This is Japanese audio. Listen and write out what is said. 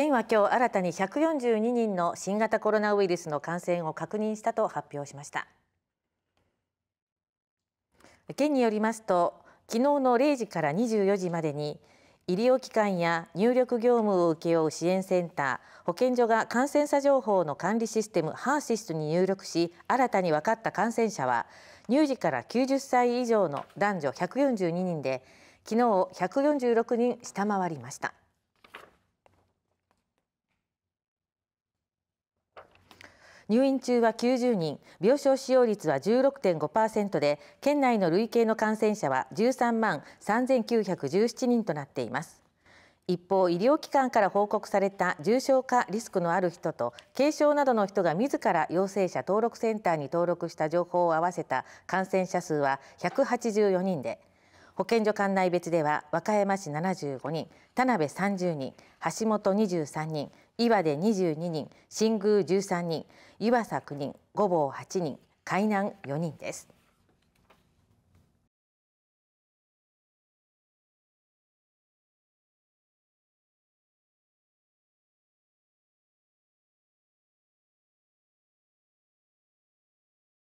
県は今日新たに142人の新型コロナウイルスの感染を確認したと発表しました県によりますと昨日の0時から24時までに医療機関や入力業務を請け負う支援センター保健所が感染者情報の管理システムハーシスに入力し新たに分かった感染者は乳児から90歳以上の男女142人で昨日146人下回りました。入院中は90人病床使用率は16.5%で県内の累計の感染者は13万3917人となっています一方医療機関から報告された重症化リスクのある人と軽症などの人が自ら陽性者登録センターに登録した情報を合わせた感染者数は184人で保健所管内別では和歌山市75人田辺30人橋本23人岩手22人新宮13人湯浅9人御坊8人海南4人です。